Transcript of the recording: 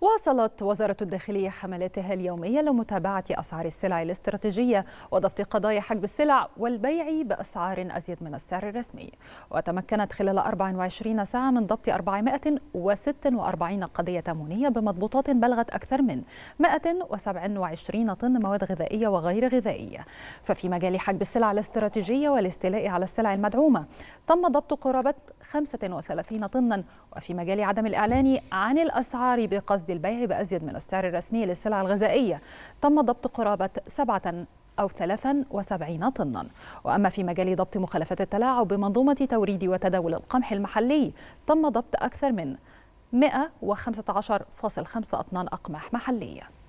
واصلت وزارة الداخلية حملاتها اليومية لمتابعة أسعار السلع الاستراتيجية وضبط قضايا حجب السلع والبيع بأسعار أزيد من السعر الرسمي وتمكنت خلال 24 ساعة من ضبط 446 قضية تموينية بمضبوطات بلغت أكثر من 127 طن مواد غذائية وغير غذائية ففي مجال حجب السلع الاستراتيجية والاستيلاء على السلع المدعومة تم ضبط قرابة 35 طنا وفي مجال عدم الإعلان عن الأسعار بقصد البيع بأزيد من السعر الرسمي للسلع الغذائية تم ضبط قرابة سبعة أو 73 طنا وأما في مجال ضبط مخالفات التلاعب بمنظومة توريد وتداول القمح المحلي تم ضبط أكثر من 115.5 أطنان أقمح محلية